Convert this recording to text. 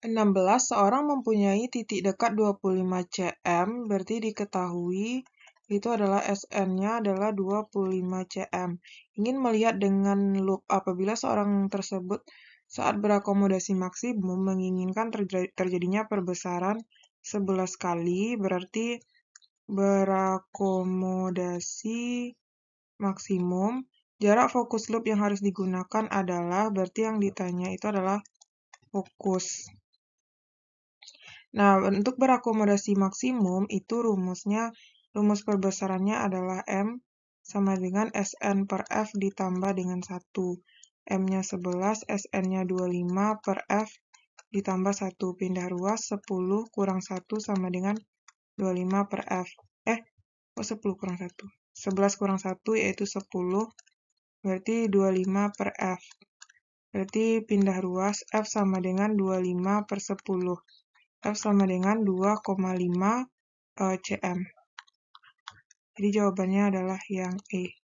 16. Seorang mempunyai titik dekat 25 cm, berarti diketahui itu adalah SN-nya adalah 25 cm. Ingin melihat dengan loop apabila seorang tersebut saat berakomodasi maksimum menginginkan terjadinya perbesaran 11 kali, berarti berakomodasi maksimum. Jarak fokus loop yang harus digunakan adalah, berarti yang ditanya itu adalah fokus. Nah, untuk berakomodasi maksimum itu rumusnya, rumus perbesarannya adalah M sama dengan Sn per F ditambah dengan 1. M-nya 11, Sn-nya 25 per F ditambah 1. Pindah ruas 10 kurang 1 sama dengan 25 per F. Eh, oh 10 kurang 1. 11 kurang 1 yaitu 10, berarti 25 per F. Berarti pindah ruas F sama dengan 25 per 10. F sama dengan 2,5 eh, cm. Jadi jawabannya adalah yang E.